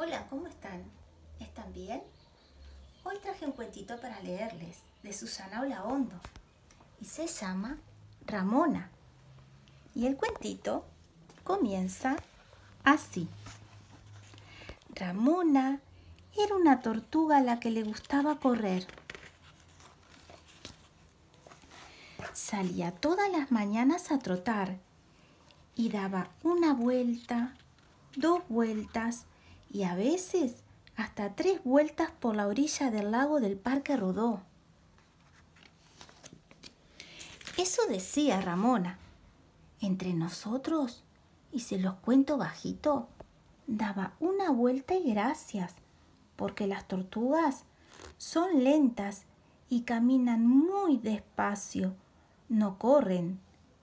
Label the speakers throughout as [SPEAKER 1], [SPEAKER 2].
[SPEAKER 1] Hola, ¿cómo están? ¿Están bien? Hoy traje un cuentito para leerles de Susana Olaondo y se llama Ramona. Y el cuentito comienza así. Ramona era una tortuga a la que le gustaba correr. Salía todas las mañanas a trotar y daba una vuelta, dos vueltas, y a veces hasta tres vueltas por la orilla del lago del Parque Rodó. Eso decía Ramona. Entre nosotros, y se los cuento bajito, daba una vuelta y gracias, porque las tortugas son lentas y caminan muy despacio, no corren,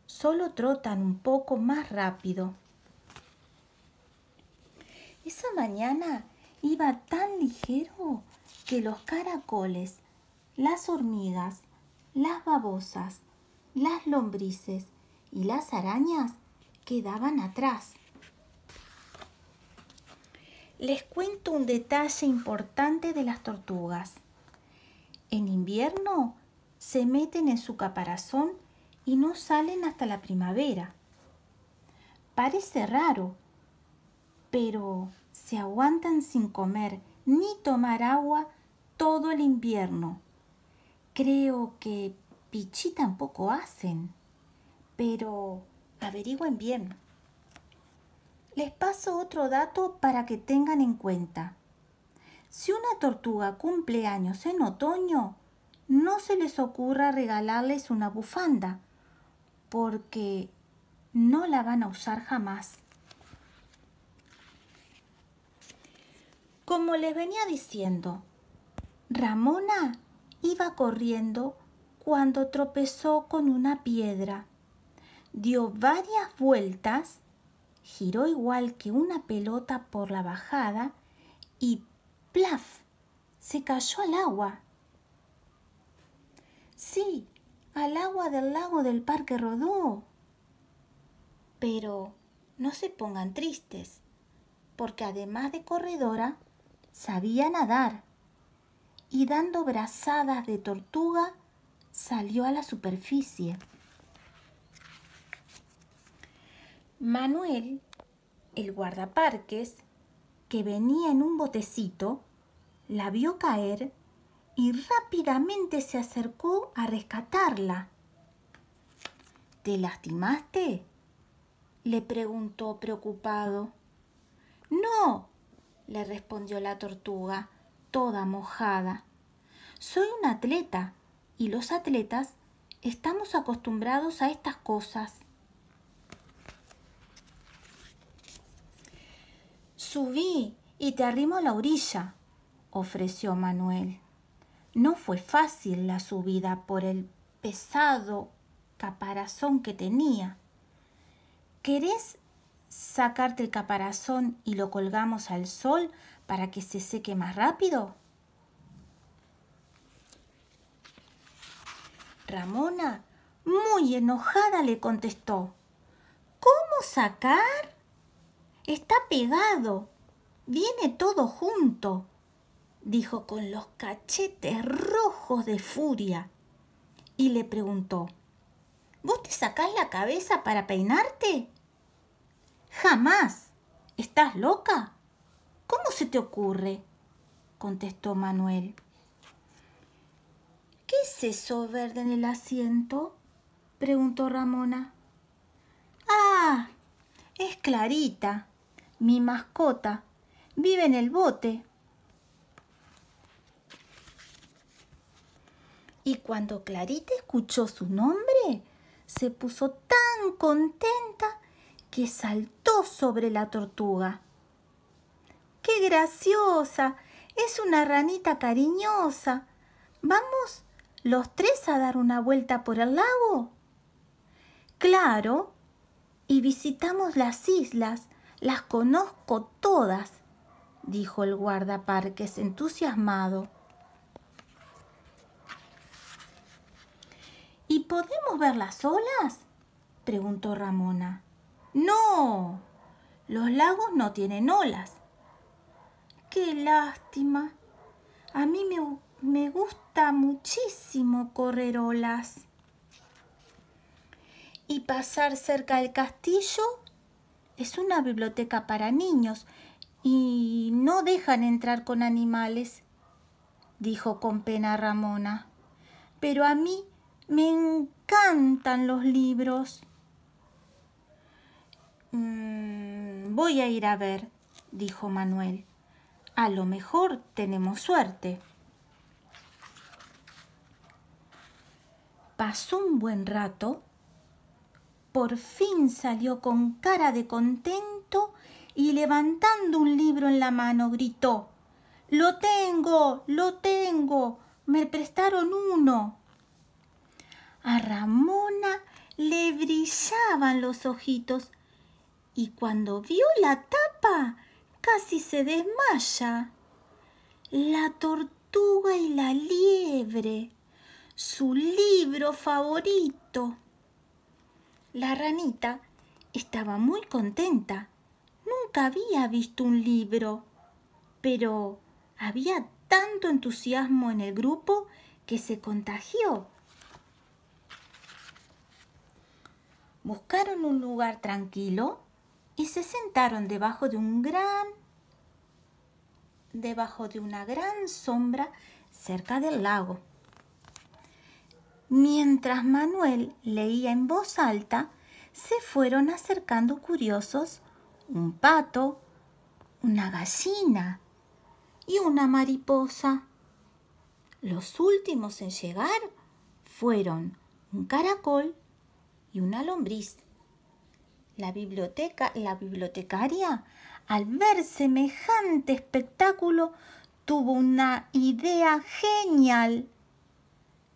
[SPEAKER 1] solo trotan un poco más rápido. Esa mañana iba tan ligero que los caracoles, las hormigas, las babosas, las lombrices y las arañas quedaban atrás. Les cuento un detalle importante de las tortugas. En invierno se meten en su caparazón y no salen hasta la primavera. Parece raro, pero se aguantan sin comer ni tomar agua todo el invierno. Creo que pichí tampoco hacen, pero averigüen bien. Les paso otro dato para que tengan en cuenta. Si una tortuga cumple años en otoño, no se les ocurra regalarles una bufanda, porque no la van a usar jamás. Como les venía diciendo, Ramona iba corriendo cuando tropezó con una piedra. Dio varias vueltas, giró igual que una pelota por la bajada y ¡plaf! se cayó al agua. Sí, al agua del lago del Parque Rodó. Pero no se pongan tristes, porque además de corredora, sabía nadar y dando brazadas de tortuga salió a la superficie. Manuel, el guardaparques, que venía en un botecito, la vio caer y rápidamente se acercó a rescatarla. ¿Te lastimaste? le preguntó preocupado. No, le respondió la tortuga, toda mojada. Soy un atleta y los atletas estamos acostumbrados a estas cosas. Subí y te arrimo a la orilla, ofreció Manuel. No fue fácil la subida por el pesado caparazón que tenía. ¿Querés sacarte el caparazón y lo colgamos al sol para que se seque más rápido? Ramona, muy enojada, le contestó. ¿Cómo sacar? Está pegado. Viene todo junto, dijo con los cachetes rojos de furia. Y le preguntó, ¿Vos te sacás la cabeza para peinarte? Jamás. ¿Estás loca? ¿Cómo se te ocurre? contestó Manuel. ¿Qué es eso verde en el asiento? preguntó Ramona. Ah, es Clarita, mi mascota. Vive en el bote. Y cuando Clarita escuchó su nombre, se puso tan contenta que saltó sobre la tortuga. ¡Qué graciosa! Es una ranita cariñosa. ¿Vamos los tres a dar una vuelta por el lago? Claro. Y visitamos las islas. Las conozco todas, dijo el guardaparques entusiasmado. ¿Y podemos ver las olas? preguntó Ramona. No, los lagos no tienen olas. Qué lástima. A mí me, me gusta muchísimo correr olas. Y pasar cerca del castillo es una biblioteca para niños y no dejan entrar con animales, dijo con pena Ramona. Pero a mí me encantan los libros. Mm, voy a ir a ver, dijo Manuel. A lo mejor tenemos suerte. Pasó un buen rato. Por fin salió con cara de contento y levantando un libro en la mano gritó Lo tengo, lo tengo. Me prestaron uno. A Ramona le brillaban los ojitos y cuando vio la tapa casi se desmaya. La tortuga y la liebre, su libro favorito. La ranita estaba muy contenta. Nunca había visto un libro, pero había tanto entusiasmo en el grupo que se contagió. Buscaron un lugar tranquilo y se sentaron debajo de un gran debajo de una gran sombra cerca del lago. Mientras Manuel leía en voz alta, se fueron acercando curiosos un pato, una gallina y una mariposa. Los últimos en llegar fueron un caracol y una lombriz. La biblioteca, la bibliotecaria, al ver semejante espectáculo, tuvo una idea genial.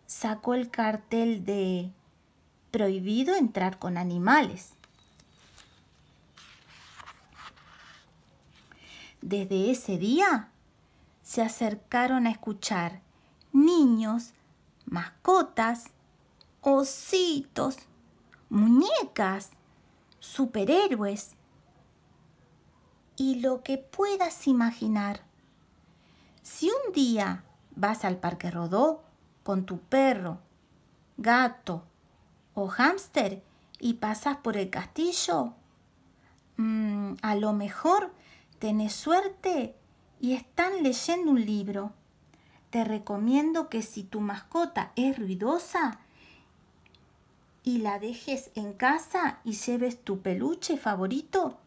[SPEAKER 1] Sacó el cartel de prohibido entrar con animales. Desde ese día se acercaron a escuchar niños, mascotas, ositos, muñecas, superhéroes y lo que puedas imaginar. Si un día vas al Parque Rodó con tu perro, gato o hámster y pasas por el castillo, mm, a lo mejor tenés suerte y están leyendo un libro. Te recomiendo que si tu mascota es ruidosa, y la dejes en casa y lleves tu peluche favorito?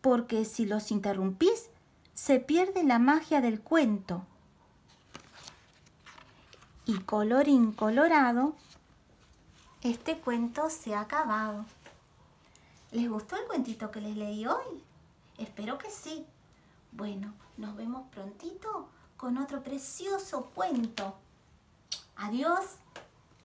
[SPEAKER 1] Porque si los interrumpís, se pierde la magia del cuento. Y color incolorado, este cuento se ha acabado. ¿Les gustó el cuentito que les leí hoy? Espero que sí. Bueno, nos vemos prontito con otro precioso cuento. Adiós.